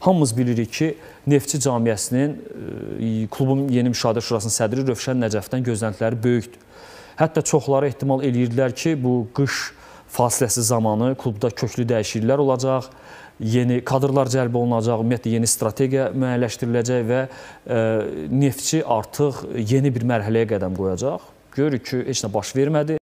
Hamımız bilirik ki, Neftçi camiyyəsinin e, klubun yeni müşahidə şurasının sədri Rövşən Nəcəfdən gözləntiləri böyükdür. Hətta çoxları ehtimal eləyirdilər ki, bu qış fasiləsi zamanı klubda köklü dəyişikliklər olacaq, yeni kadrlar cəlb olunacaq, ümumiyyətlə yeni strategiya müəyyənləşdiriləcək və e, neftçi artıq yeni bir mərhələyə qədəm qoyacaq. Görürük ki, heç nə baş vermədi.